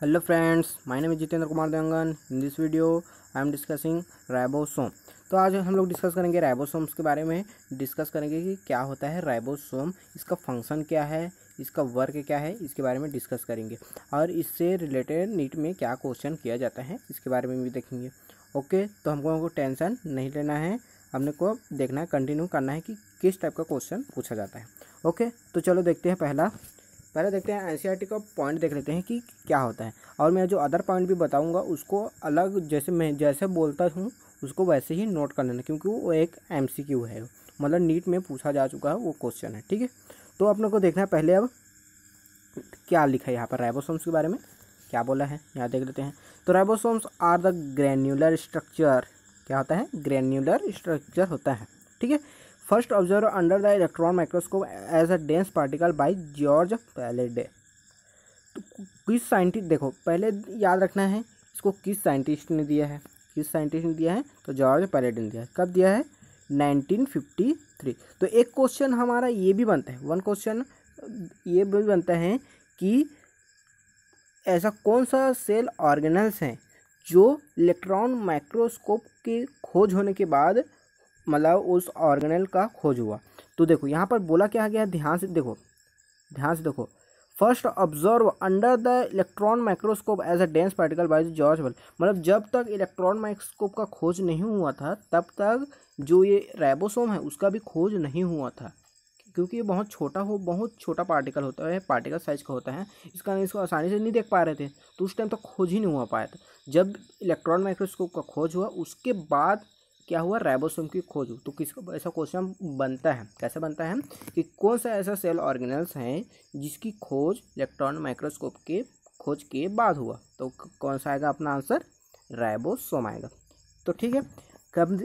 hello friends my name Jitendra Kumar kumar in this video I am am discussing ribosome तो आज हम लोग discuss करेंगे राइबोसोम्स के बारे में डिस्कस करेंगे कि क्या होता है राइबोसोम इसका फंक्शन क्या है इसका वर्क क्या है इसके बारे में डिस्कस करेंगे और इससे रिलेटेड नीट में क्या क्वेश्चन किया जाता है इसके बारे में भी देखेंगे ओके तो हमको हमको टेंशन नहीं लेना है हमने को देखना है कंटिन्यू करना है कि किस टाइप का क्वेश्चन पूछा जाता है ओके तो चलो देखते हैं पहला पहले देखते हैं एन का पॉइंट देख लेते हैं कि क्या होता है और मैं जो अदर पॉइंट भी बताऊँगा उसको अलग जैसे मैं जैसे बोलता हूँ उसको वैसे ही नोट कर लेना क्योंकि वो एक एम है मतलब नीट में पूछा जा चुका है वो क्वेश्चन है ठीक है तो अपने को देखना है पहले अब क्या लिखा है यहाँ पर राइबोसोम्स के बारे में क्या बोला है यहाँ देख लेते हैं तो ribosomes are the granular structure क्या होता है ग्रैन्यूलर स्ट्रक्चर होता है ठीक है first observe under the electron microscope as a dense particle by George Palade तो किस साइंटिस्ट देखो पहले याद रखना है इसको किस साइंटिस्ट ने दिया है किस साइंटिस्ट ने दिया है तो जॉर्ज पैलेडे ने दिया है कब दिया है 1953 तो एक क्वेश्चन हमारा ये भी बनता है वन क्वेश्चन ये भी बनता है कि ऐसा कौन सा सेल ऑर्गेनल्स हैं जो इलेक्ट्रॉन माइक्रोस्कोप के खोज होने के बाद मतलब उस ऑर्गेनल का खोज हुआ तो देखो यहाँ पर बोला क्या गया है ध्यान से देखो ध्यान से देखो first observe under the electron microscope as a dense particle by George वेल मतलब जब तक इलेक्ट्रॉन माइक्रोस्कोप का खोज नहीं हुआ था तब तक जो ये रेबोसोम है उसका भी खोज नहीं हुआ था क्योंकि ये बहुत छोटा हो बहुत छोटा पार्टिकल होता है पार्टिकल साइज का होता है इसका इसको आसानी से नहीं देख पा रहे थे तो उस टाइम तक खोज ही नहीं हुआ पाया था जब इलेक्ट्रॉन माइक्रोस्कोप का खोज हुआ उसके बाद क्या हुआ राइबोसोम की खोज तो किस ऐसा क्वेश्चन बनता है कैसे बनता है कि कौन सा ऐसा सेल ऑर्गेनल्स हैं जिसकी खोज इलेक्ट्रॉन माइक्रोस्कोप के खोज के बाद हुआ तो कौन सा आएगा अपना आंसर राइबोसोम आएगा तो ठीक है कब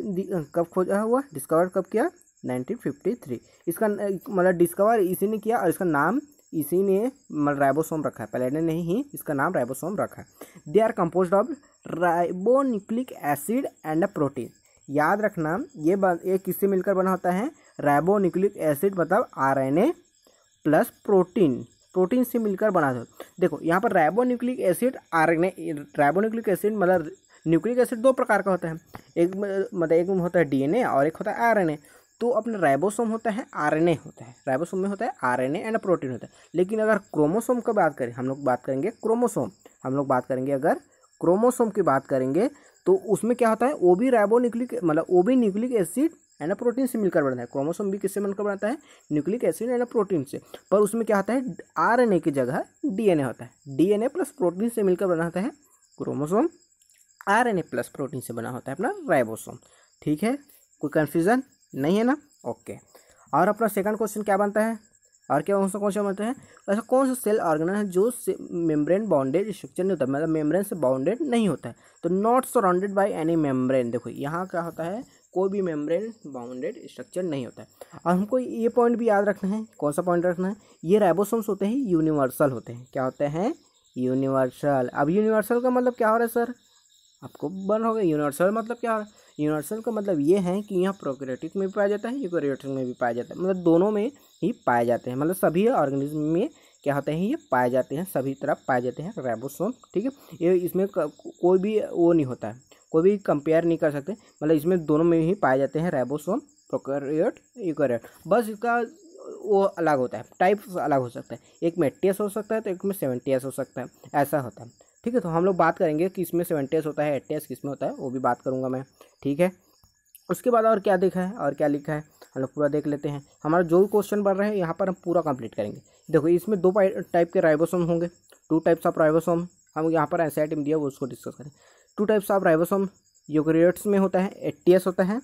कब खोजा हुआ डिस्कवर कब किया 1953 इसका मतलब डिस्कवर इसी ने किया और इसका नाम इसी ने मतलब राइबोसोम रखा है पहले नहीं ही इसका नाम राइबोसोम रखा है they are compose of ribonucleic acid and a protein याद रखना ये ये किससे मिलकर बना होता है राइबो न्यूक्लिक एसिड मतलब ए प्लस प्रोटीन प्रोटीन से मिलकर बना था देखो यहाँ पर ribonucleic acid a ribonucleic acid मतलब न्यूक्लिक एसिड दो प्रकार का होता है एक मतलब एक होता है डीएनए और एक होता है आरएनए तो अपना राइबोसोम होता है आरएनए होता है राइबोसोम में होता है आरएनए एंड प्रोटीन होता है लेकिन अगर क्रोमोसोम का बात करें हम लोग बात करेंगे क्रोमोसोम हम लोग बात करेंगे अगर क्रोमोसोम की बात करेंगे तो उसमें क्या होता है ओ बी राइबो न्यूक्लिक मतलब ओ बी न्यूक्लिक एसिड एंड प्रोटीन से मिलकर बनता है क्रोमोसोम भी किससे मिलकर बनाता है न्यूक्लिक एसिड एंड प्रोटीन से पर उसमें क्या होता है आर एन ए की जगह डी एन ए होता है D N A plus protein से मिलकर बनाता है chromosome R N A plus protein से बना होता है अपना राइबोसोम ठीक है कोई कन्फ्यूज़न नहीं है ना ओके और अपना सेकंड क्वेश्चन क्या बनता है और क्या ऑर्गन कौन से बनाते हैं ऐसा कौन सा सेल ऑर्गेनल है जो मेम्ब्रेन बाउंडेड स्ट्रक्चर नहीं होता मतलब मेम्ब्रेन से बाउंडेड नहीं होता है तो not surrounded by any membrane देखो यहाँ क्या होता है कोई भी मेम्ब्रेन बाउंडेड स्ट्रक्चर नहीं होता है और हमको ये पॉइंट भी याद रखना है कौन सा पॉइंट रखना है ये राइबोसोम्स होते हैं यूनिवर्सल होते हैं क्या होते हैं यूनिवर्सल अब यूनिवर्सल का मतलब क्या हो रहा है सर आपको बन हो गया यूनिवर्सल मतलब क्या हो रहा है यूनिवर्सल का मतलब ये है कि यहाँ प्रोक्रेटिक में भी पाया जाता है यूक्रेटिक में भी पाया जाता है मतलब दोनों में ही पाए जाते हैं मतलब सभी ऑर्गेनिज्म में क्या होते हैं ये पाए जाते हैं सभी तरफ पाए जाते हैं रेबोसोम ठीक है ये इसमें कोई भी वो नहीं होता है कोई भी कंपेयर नहीं कर सकते मतलब इसमें दोनों में ही पाए जाते हैं रेबोसोम प्रोकैरियोट यूकैरियोट बस इसका वो अलग होता है टाइप अलग हो सकता है एक में एस हो सकता है तो एक में एस हो सकता है ऐसा होता है ठीक है तो हम लोग बात करेंगे कि इसमें एस होता है एस किस में होता है वो भी बात करूँगा मैं ठीक है उसके बाद और क्या देखा है और क्या लिखा है हम लोग पूरा देख लेते हैं हमारा जो भी क्वेश्चन बढ़ रहे हैं यहाँ पर हम पूरा कंप्लीट करेंगे देखो इसमें दो टाइप के राइबोसोम होंगे टू टाइप्स ऑफ राइबोसोम हम यहाँ पर ऐसे आइटम दिया वो उसको डिस्कस करें two types of ribosome eukaryotes में होता है एट्टीएस होता है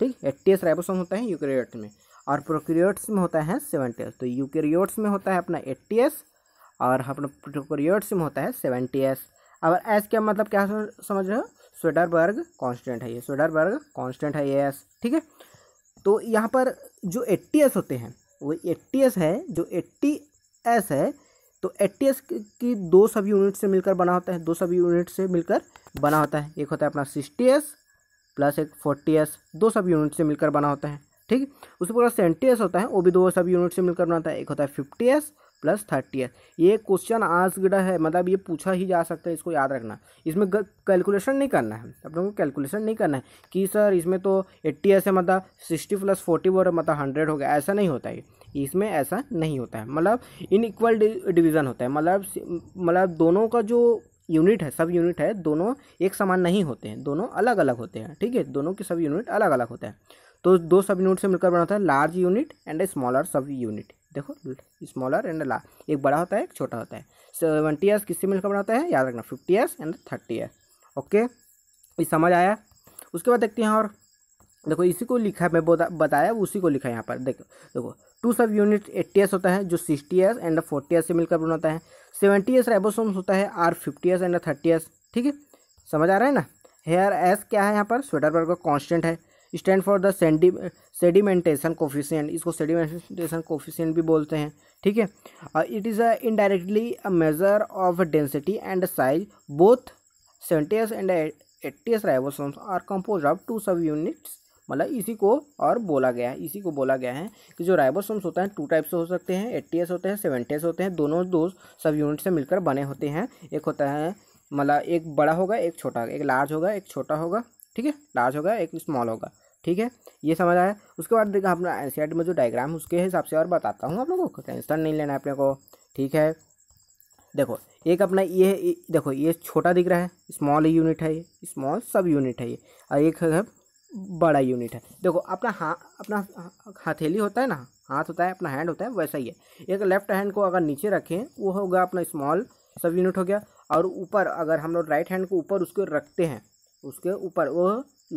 ठीक एट्टीएस राइबोसोम होता है यूक्रियट्स में और प्रोक्रियोट्स में होता है सेवेंटी तो यूक्रियोट्स में होता है अपना एट्टीएस और अपना प्रोक्रियोट्स में होता है सेवेंटी अब एस क्या मतलब क्या समझ रहे हो वर्ग कांस्टेंट है ये वर्ग कांस्टेंट है ये एस ठीक है तो यहाँ पर जो एट्टी एस होते हैं वो एट्टी एस है जो एट्टी एस है तो एट्टी एस की दो सब यूनिट से मिलकर बना होता है दो सब यूनिट से मिलकर बना होता है एक होता है अपना सिक्सटी एस प्लस एक फोर्टी एस दो सब यूनिट से मिलकर बना होता है ठीक उसके बाद सेवेंटी एस होता है वो भी दो सब यूनिट से मिलकर बनाता है एक होता है फिफ्टी एस प्लस थर्टी है ये क्वेश्चन आंसगड है मतलब ये पूछा ही जा सकता है इसको याद रखना इसमें कैलकुलेशन नहीं करना है अपने लोगों को कैलकुलेशन नहीं करना है कि सर इसमें तो एट्टी ऐसे मतलब सिक्सटी प्लस फोर्टी वो मतलब हंड्रेड हो गया ऐसा नहीं होता है इसमें ऐसा नहीं होता है मतलब इन इक्वल डिवीज़न होता है मतलब मतलब दोनों का जो यूनिट है सब यूनिट है दोनों एक समान नहीं होते हैं दोनों अलग अलग होते हैं ठीक है दोनों के सब यूनिट अलग अलग होते हैं तो दो सब यूनिट से मिलकर बनाता है large unit and a smaller subunit देखो स्मॉलर एंड लार्ज एक बड़ा होता है एक छोटा होता है सेवेंटी ईयर्स किससे मिलकर बना होता है याद रखना fifty years and thirty years okay ये समझ आया उसके बाद देखते हैं और देखो इसी को लिखा मैं बताया उसी को लिखा यहाँ पर देखो देखो टू सब यूनिट एट्टी ईयर्स होता है जो sixty S and forty S से मिलकर बनाता है सेवेंटी एस राइबोसोम्स होता है are fifty S and thirty S ठीक है समझ आ रहा है ना हेयर एस क्या है यहाँ पर स्वेटर पर कॉन्स्टेंट है स्टैंड फॉर द सेंडी सेडिमेंटेशन कोफिशियंट इसको सेडिमेंटेशन कोफिशियंट भी बोलते हैं ठीक है it is a indirectly a measure of density and size both seventy S and eighty S ribosomes are compose of two subunits मतलब इसी को और बोला गया है इसी को बोला गया है कि जो राइबोसोम्स होता है टू टाइप्स हो सकते हैं एट्टीएस होते हैं सेवेंटीएस होते हैं दोनों दो सब यूनिट से मिलकर बने होते हैं एक होता है मतलब एक बड़ा होगा एक छोटा एक लार्ज होगा एक छोटा होगा ठीक है लार्ज होगा एक स्मॉल होगा ठीक है ये समझ आया उसके बाद देखा अपना एन में जो डायग्राम है उसके हिसाब से और बताता हूँ आप लोगों को टेंशन नहीं लेना है अपने को ठीक है देखो एक अपना ये देखो ये छोटा दिख रहा है स्मॉल यूनिट है ये स्मॉल सब यूनिट है ये और एक है बड़ा यूनिट है देखो अपना हाँ अपना हथेली होता है ना हाथ होता है अपना हैंड होता है वैसा ही है एक लेफ्ट हैंड को अगर नीचे रखें वो होगा अपना स्मॉल सब यूनिट हो गया और ऊपर अगर हम लोग राइट हैंड को ऊपर उसको रखते हैं उसके ऊपर वो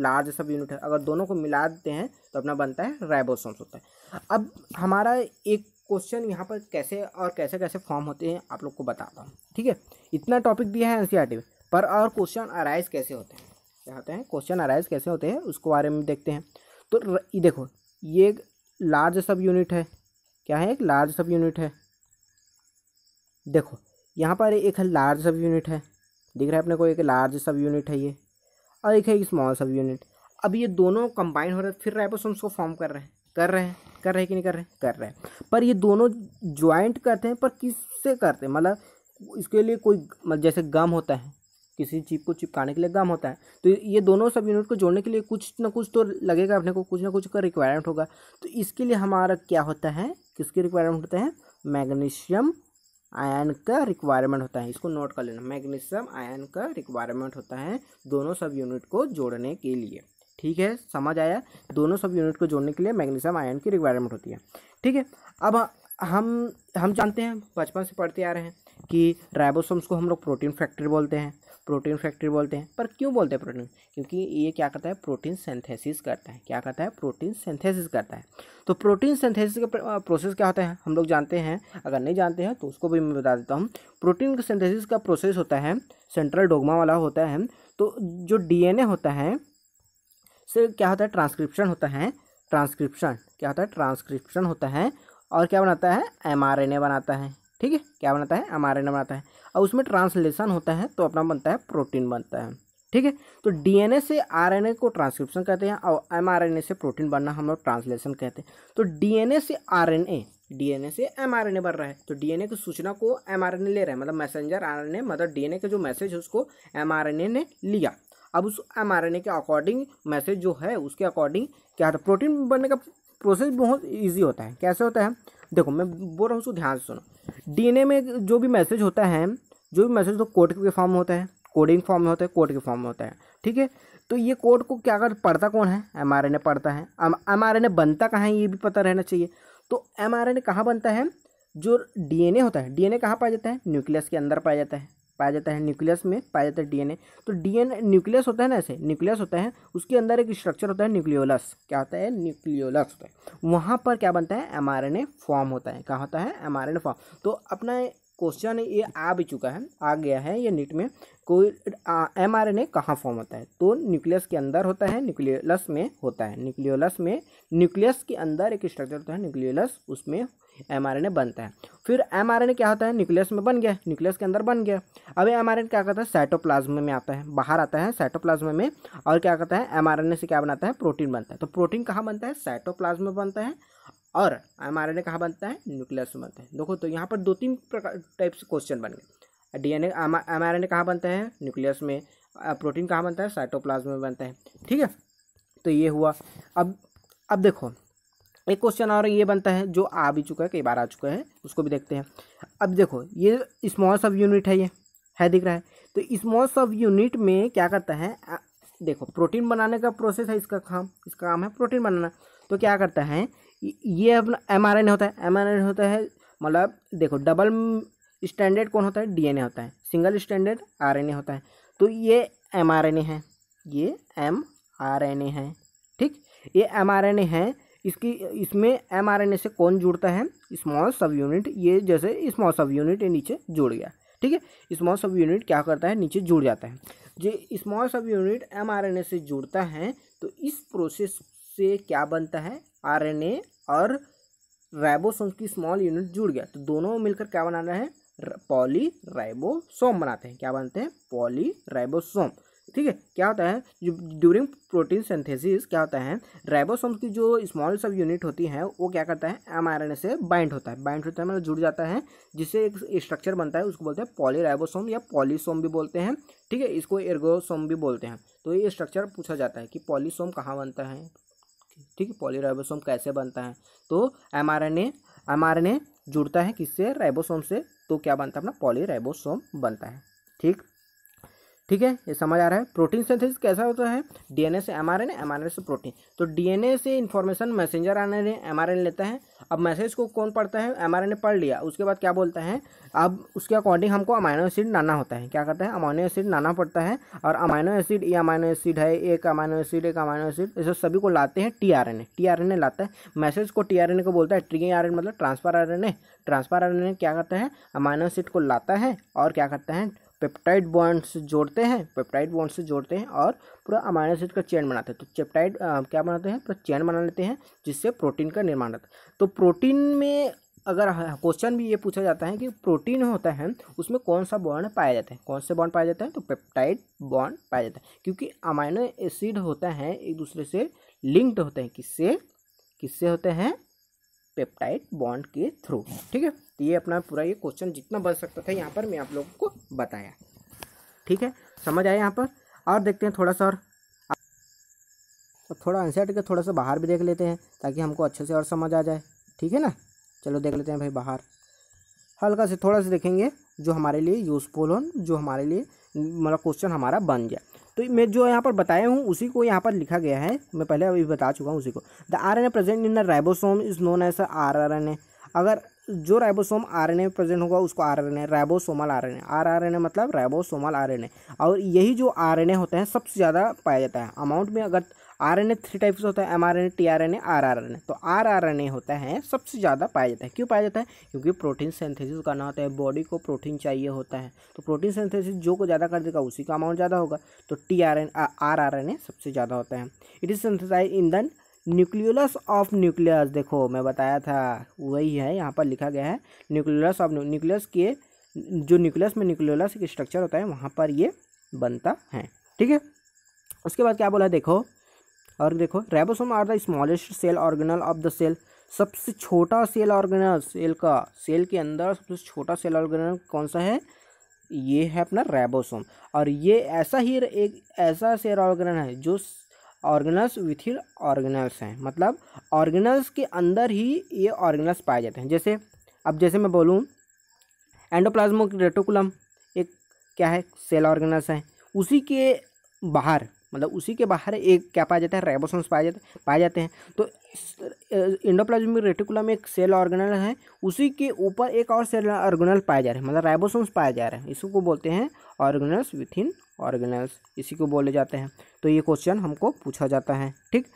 लार्ज सब यूनिट है अगर दोनों को मिला देते हैं तो अपना बनता है राइबोसोम्स होता है अब हमारा एक क्वेश्चन यहाँ पर कैसे और कैसे कैसे फॉर्म होते हैं आप लोग को बताता हूँ ठीक है इतना टॉपिक दिया है एन में e पर और क्वेश्चन अराइज कैसे होते हैं क्या होते हैं क्वेश्चन अराइज कैसे होते हैं उसको बारे में देखते हैं तो ये देखो ये एक लार्ज सब यूनिट है क्या है एक लार्ज सब यूनिट है देखो यहाँ पर एक लार्ज सब यूनिट है दिख रहा है अपने को एक लार्ज सब यूनिट है ये और एक है स्मॉल सब यूनिट अब ये दोनों कंबाइन हो रहे फिर राइबोसोम्स को फॉर्म कर रहे हैं कर रहे हैं कर रहे हैं कि नहीं कर रहे कर रहे हैं पर ये दोनों ज्वाइंट करते हैं पर किससे करते हैं मतलब इसके लिए कोई मतलब जैसे गम होता है किसी चीप को चिपकाने के लिए गम होता है तो ये दोनों सब यूनिट को जोड़ने के लिए कुछ ना कुछ तो लगेगा अपने को कुछ ना कुछ का रिक्वायरमेंट होगा तो इसके लिए हमारा क्या होता है किसके रिक्वायरमेंट होते हैं मैग्नीशियम आयन का रिक्वायरमेंट होता है इसको नोट कर लेना मैग्नीशियम आयन का रिक्वायरमेंट होता है दोनों सब यूनिट को जोड़ने के लिए ठीक है समझ आया दोनों सब यूनिट को जोड़ने के लिए मैग्नीशियम आयन की रिक्वायरमेंट होती है ठीक है अब हम हम जानते हैं बचपन से पढ़ते आ रहे हैं कि राइबोसोम्स को हम लोग प्रोटीन फैक्ट्री बोलते हैं प्रोटीन फैक्ट्री बोलते हैं पर क्यों बोलते हैं प्रोटीन क्योंकि ये क्या करता है प्रोटीन सेंथेसिस करता है क्या करता है प्रोटीन सेंथेसिस करता है तो प्रोटीन सेंथेसिस का प्रोसेस क्या होता है हम लोग जानते हैं अगर नहीं जानते हैं तो उसको भी मैं बता देता हूँ प्रोटीन सेंथेसिस का प्रोसेस होता है सेंट्रल डोगमा वाला होता है तो जो ए होता है से क्या होता है ट्रांसक्रिप्शन होता है ट्रांसक्रिप्शन क्या होता है ट्रांसक्रिप्शन होता है और क्या बनाता है ए बनाता है ठीक है क्या बनाता है एम बनाता है और उसमें ट्रांसलेशन होता है तो अपना बनता है प्रोटीन बनता है ठीक है तो डीएनए से आरएनए को ट्रांसक्रिप्शन कहते हैं और एमआरएनए से प्रोटीन बनना हम लोग ट्रांसलेशन कहते हैं तो डीएनए से आरएनए डीएनए से एमआरएनए बन रहा है तो डीएनए की सूचना को एमआरएनए ले रहा है मतलब मैसेंजर आरएनए मतलब डीएनए का जो मैसेज है उसको एमआरएनए ने लिया अब उस एमआरएनए के अकॉर्डिंग मैसेज जो है उसके अकॉर्डिंग क्या था प्रोटीन बनने का प्रोसेस बहुत ईजी होता है कैसे होता है देखो मैं बोल रहा हूँ उसको ध्यान से सुनो डीएनए में जो भी मैसेज होता है जो भी मैसेज तो कोड के फॉर्म में होता है कोडिंग फॉर्म में होता है कोड के फॉर्म में होता है ठीक है तो ये कोड को क्या कर पढ़ता कौन है एम आर पढ़ता है एम आर बनता कहाँ है ये भी पता रहना चाहिए तो एम आर कहाँ बनता है जो डीएनए होता है डीएनए कहाँ पाया जाता है न्यूक्लियस के अंदर पाया जाता है पाया जाता है न्यूक्लियस में पाया जाता है डीएनए तो डीएनए न्यूक्लियस होता है ना ऐसे न्यूक्लियस होता है उसके अंदर एक स्ट्रक्चर होता है न्यूक्लियोलस क्या होता है न्यूक्लियोलस होता है वहाँ पर क्या बनता है एमआरएनए फॉर्म होता है क्या होता है एमआरएनए फॉर्म तो अपना क्वेश्चन ये आ भी चुका है आ गया है ये नीट में कोई एम आर एन ए कहाँ फॉर्म होता है तो न्यूक्लियस के अंदर होता है न्यूक्लियोलस में होता है न्यूक्लियोलस में न्यूक्लियस के अंदर एक स्ट्रक्चर होता है न्यूक्लियोलस उसमें एमआरएनए बनता है फिर एमआरएनए क्या होता है न्यूक्लियस में बन गया न्यूक्लियस के अंदर बन गया अब एमआरएनए क्या करता है साइटोप्लाज्म में आता है बाहर आता है साइटोप्लाज्म में और क्या करता है एमआरएनए से क्या बनाता है प्रोटीन बनता है तो प्रोटीन कहाँ बनता है साइटोप्लाज्म में बनता है और एम आर कहाँ बनता है न्यूक्लियस में बनता है देखो तो यहाँ पर दो तीन प्रकार टाइप से क्वेश्चन बन गए D N A M R N A कहाँ बनता है न्यूक्लियस में प्रोटीन कहाँ बनता है साइटोप्लाज्म में बनता है ठीक है तो ये हुआ अब अब देखो एक क्वेश्चन और ये बनता है जो आ भी चुका है कई बार आ चुका है उसको भी देखते हैं अब देखो ये स्मॉल सब यूनिट है ये है दिख रहा है तो स्मॉल सब यूनिट में क्या करता है देखो प्रोटीन बनाने का प्रोसेस है इसका काम इसका काम है प्रोटीन बनाना तो क्या करता है ये अपना एम होता है एम होता है मतलब देखो डबल स्टैंडर्ड कौन होता है ए होता है सिंगल स्टैंडर्ड ए होता है तो ये ए है ये एम आर एन ए है ठीक ये एम आर एन ए है इसकी इसमें एम आर एन ए से कौन जुड़ता है स्मॉल सब यूनिट ये जैसे स्मॉल सब यूनिट ये नीचे जुड़ गया ठीक है स्मॉल सब यूनिट क्या करता है नीचे जुड़ जाता है जो small subunit M R N A से जुड़ता है तो इस प्रोसेस से क्या बनता है आर एन ए और राइबोसोम की स्मॉल यूनिट जुड़ गया तो दोनों मिलकर क्या बनाना है पॉली राइबोसोम बनाते हैं क्या बनते हैं पॉली राइबोसोम ठीक है क्या होता है ड्यूरिंग प्रोटीन सिंथेसिस क्या होता है राइबोसोम की जो स्मॉल सब यूनिट होती है वो क्या करता है ए से बाइंड होता है बाइंड होता है मतलब जुड़ जाता है जिससे एक स्ट्रक्चर बनता है उसको बोलते हैं पॉलीराइबोसोम या पॉलीसोम भी बोलते हैं ठीक है इसको एर्गोसोम भी बोलते हैं तो ये स्ट्रक्चर पूछा जाता है कि पॉलीसोम कहाँ बनता है ठीक है पॉलीराइबोसोम कैसे बनता है तो एम आर एन जुड़ता है किससे राइबोसोम से तो क्या बनता है अपना पॉलीराइबोसोम बनता है ठीक ठीक है ये समझ आ रहा है प्रोटीन सिंथेसिस कैसा होता है डीएनए से एमआरएनए एमआरएनए से प्रोटीन तो डीएनए से इन्फॉर्मेशन मैसेंजर आर एमआरएनए लेता है अब मैसेज को कौन पढ़ता है एमआरएनए पढ़ लिया उसके बाद क्या बोलता है अब उसके अकॉर्डिंग हमको अमाइनो एसिड नाना होता है क्या करता है अमाइनो एसिड नाना पड़ता है और अमाइनो एसिड ये अमाइनो एसिड है एक अमाइनो एसिड एक अमाइनो एसिड ऐसे सभी को लाते हैं T R N A T R N A लाता है मैसेज को टी आर एन ए को बोलता है टी आर एन मतलब transfer R N A transfer R N A क्या करता है अमाइनो एसिड को लाता है और क्या करता है पेप्टाइड बॉन्ड से जोड़ते हैं पेप्टाइड बॉन्ड से जोड़ते हैं और पूरा अमाइनो एसिड का चैन बनाते हैं तो चेप्टाइड क्या बनाते हैं पूरा चैन बना लेते हैं जिससे प्रोटीन का निर्माण होता है तो प्रोटीन में अगर क्वेश्चन भी ये पूछा जाता है कि प्रोटीन होता है उसमें कौन सा बॉन्ड पाया जाता है कौन से बॉन्ड पाया जाता है तो पेप्टाइड बॉन्ड पाया जाता है क्योंकि अमाइनो एसिड होता है एक दूसरे से लिंक्ड होते हैं किससे किससे होते हैं पेप्टाइड बॉन्ड के थ्रू ठीक है तो ये अपना पूरा ये क्वेश्चन जितना बन सकता था यहाँ पर मैं आप लोगों को बताया ठीक है समझ आया यहाँ पर और देखते हैं थोड़ा सा और तो थोड़ा आंसर के थोड़ा सा बाहर भी देख लेते हैं ताकि हमको अच्छे से और समझ आ जाए ठीक है ना चलो देख लेते हैं भाई बाहर हल्का से थोड़ा सा देखेंगे जो हमारे लिए यूज़फुल हो जो हमारे लिए मतलब क्वेश्चन हमारा बन जाए तो मैं जो यहाँ पर बताया हूँ उसी को यहाँ पर लिखा गया है मैं पहले अभी बता चुका हूँ उसी को the R N A present in the ribosome is known as R R N A अगर जो राइबोसोम आरएनए में प्रेजेंट होगा उसको आरएनए राइबोसोमल आरएनए आरआरएनए मतलब राइबोसोमल आरएनए और यही जो आरएनए होते हैं सबसे ज़्यादा पाया जाता है अमाउंट में अगर आरएनए थ्री टाइप्स होता है एमआरएनए टीआरएनए आरआरएनए तो आरआरएनए होता है सबसे ज़्यादा पाया जाता है क्यों पाया जाता है क्योंकि प्रोटीन सेंथेसिस करना होता है बॉडी को प्रोटीन चाहिए होता है तो प्रोटीन सेंथेसिस जो को ज़्यादा कर देगा उसी का अमाउंट ज़्यादा होगा तो T R N R R N A सबसे ज़्यादा होता है it is synthesize in the nucleolus of nucleus देखो मैं बताया था वही है यहाँ पर लिखा गया है न्यूक्लियोलस ऑफ न्यूक्लियस के जो न्यूक्लियस में न्यूक्लियोलस एक स्ट्रक्चर होता है वहाँ पर ये बनता है ठीक है उसके बाद क्या बोला देखो और देखो ribosome are the smallest cell organelle of the cell सबसे छोटा सेल ऑर्गेनल सेल का सेल के अंदर सबसे छोटा सेल ऑर्गेनल कौन सा है ये है अपना रेबोसोम और ये ऐसा ही एक ऐसा सेल ऑर्गेनल है जो ऑर्गेनल्स विथिन ऑर्गेनल्स हैं मतलब ऑर्गेनल्स के अंदर ही ये ऑर्गेनल्स पाए जाते हैं जैसे अब जैसे मैं बोलूँ एंडोप्लाज्मिक रेटोकुलम एक क्या है सेल ऑर्गेनल्स है उसी के बाहर मतलब उसी के बाहर एक क्या पाया जाता है रेबोसोम्स पाए जाते पाए जाते हैं तो इंडोप्लाज्मिक रेटिकुलम एक सेल ऑर्गेनल है उसी के ऊपर एक और सेल ऑर्गेनल पाए जा रहे हैं मतलब रेबोसोम्स पाए जा रहे हैं इसको बोलते हैं ऑर्गेनल्स विथ इन ऑर्गेनल्स इसी को बोले जाते हैं तो ये क्वेश्चन हमको पूछा जाता है ठीक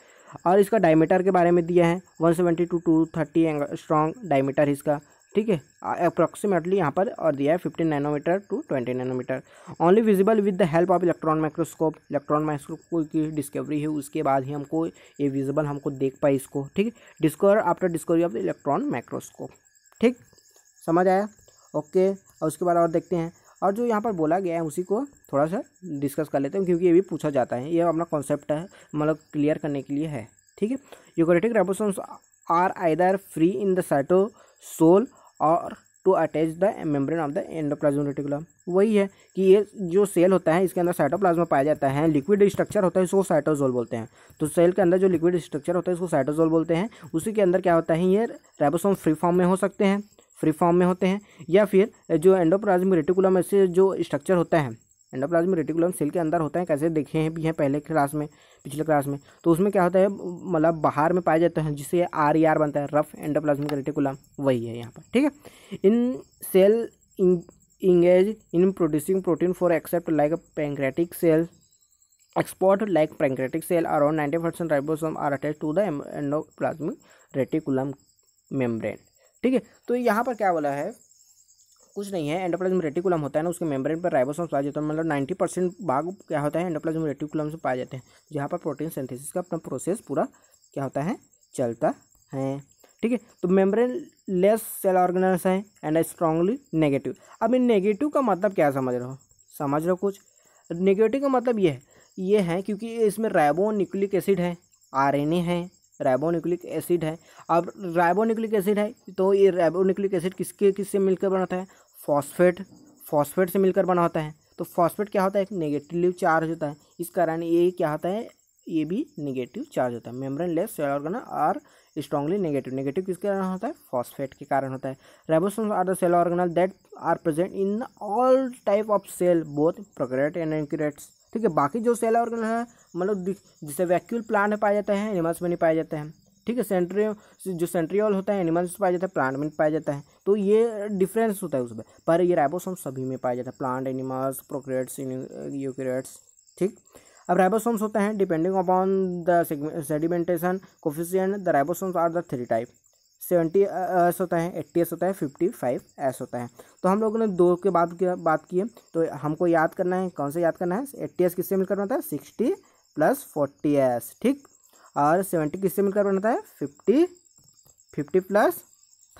और इसका डायमीटर के बारे में दिया है one seventy to two thirty angstrom diameter इसका ठीक है अप्रॉक्सीमेटली यहाँ पर और दिया है fifteen nanometer to twenty nanometer only visible with the help of electron microscope electron microscope की डिस्कवरी है उसके बाद ही हमको ये विजिबल हमको देख पाए इसको ठीक है discover after discovery of the electron microscope ठीक समझ आया ओके और उसके बाद और देखते हैं और जो यहाँ पर बोला गया है उसी को थोड़ा सा डिस्कस कर लेते हैं क्योंकि ये भी पूछा जाता है ये अपना कॉन्सेप्ट है मतलब क्लियर करने के लिए है ठीक है eukaryotic ribosomes are either free in the cytosol और to attach the membrane of the endoplasmic reticulum वही है कि ये जो सेल होता है इसके अंदर साइटोप्लाज्मा पाया जाता है लिक्विड स्ट्रक्चर होता है इसको साइटोजोल बोलते हैं तो सेल के अंदर जो लिक्विड स्ट्रक्चर होता है इसको साइटोजोल बोलते हैं उसी के अंदर क्या होता है ये रेबोसोम फ्री फॉर्म में हो सकते हैं फ्री फॉर्म में होते हैं या फिर जो एंडोप्लाज्मिक रेटिकुलम ऐसे जो स्ट्रक्चर होता है एंडोप्लाज्मिक रेटिकुलम सेल के अंदर होता है कैसे देखे हैं भी हैं पहले क्लास में पिछले क्लास में तो उसमें क्या होता है मतलब बाहर में पाया जाता है जिसे आर ई आर बनता है रफ एंडोप्लाज्मिक रेटिकुलम वही है यहाँ पर ठीक है in cell engage in producing protein for except like pancreatic cell like pancreatic cell around ninety percent ribosome are attach to the endoplasmic reticulum membrane ठीक है तो यहाँ पर क्या बोला है कुछ नहीं है एंडोप्लाज्म रेटिकुलम होता है ना उसके मेम्ब्रेन पर राइबोसोम पाए जाते हैं मतलब नाइन्टी परसेंट भाग क्या होता है एंडोप्लाज्म रेटिकुलम से पाए जाते हैं जहाँ पर प्रोटीन सिंथेसिस का अपना प्रोसेस पूरा क्या होता है चलता है ठीक है तो मेम्ब्रेन लेस सेल ऑर्गेनाइज है एंड स्ट्रांगली नेगेटिव अब इन नेगेटिव का मतलब क्या समझ रहे हो समझ रहे हो कुछ नेगेटिव का मतलब ये है ये है क्योंकि इसमें राइबो न्यूक्लिक एसिड है आर एन ए है राइबोनिक्लिक एसिड है अब राइबोनिक्लिक एसिड है तो ये राइबोनिक्लिक एसिड किसके किससे मिलकर बनाता है फॉस्फेट फॉस्फेट से मिलकर बना होता है तो फॉस्फेट क्या होता है एक नेगेटिव चार्ज होता है इस कारण ये क्या होता है ये भी नेगेटिव चार्ज होता है membraneless cell organ are strongly negative negative किसके कारण होता है फॉस्फेट के कारण होता है ribosome are the cell organelle that are present in all type of cell both prokaryote and eukaryotes ठीक है बाकी जो सेल ऑर्गन है मतलब जैसे वैक्यूल प्लांट में पाए जाते हैं एनिमल्स में नहीं पाए जाते हैं ठीक है सेंट्रियो जो सेंट्रियल होता है एनिमल्स में पाया जाता है प्लांट में पाया जाता है तो ये डिफरेंस होता है उसमें पर ये राइबोसोम सभी में पाया जाता है प्लांट एनिमल्स प्रोक्रेट्स यूक्रेट्स ठीक अब राइबोसोम्स होते हैं depending upon the sedimentation coefficient the ribosomes are the three type seventy S होता है एट्टी एस होता है फिफ्टी फाइव एस होता है तो हम लोगों ने दो के बाद की बात तो हमको याद करना है कौन सा याद करना है एट्टी एस किससे मिलकर बनता है सिक्सटी प्लस फोर्टी एस ठीक और सेवेंटी किससे मिलकर बनता है fifty fifty plus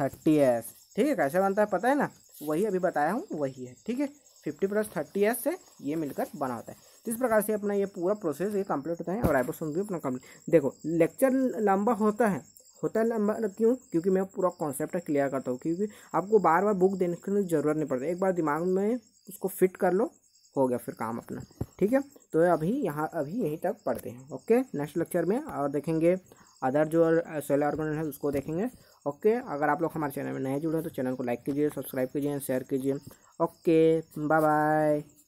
thirty S ठीक है कैसे बनता है पता है ना वही अभी बताया हूँ वही है ठीक है फिफ्टी प्लस थर्टी एस से ये मिलकर बना होता है तो इस प्रकार से अपना ये पूरा प्रोसेस ये कंप्लीट होता है और आईपोसोम भी अपना कंप्लीट देखो लेक्चर लंबा होता है होता है मतलब क्यों क्योंकि मैं पूरा कॉन्सेप्ट क्लियर करता हूँ क्योंकि आपको बार बार बुक देने की ज़रूरत नहीं पड़ती एक बार दिमाग में उसको फिट कर लो हो गया फिर काम अपना ठीक है तो अभी यहाँ अभी यहीं तक पढ़ते हैं ओके नेक्स्ट लेक्चर में और देखेंगे अदर जो सेल ऑर्गेनल है उसको देखेंगे ओके अगर आप लोग हमारे चैनल में नए जुड़े हैं तो चैनल को लाइक कीजिए सब्सक्राइब कीजिए शेयर कीजिए ओके बाय बाय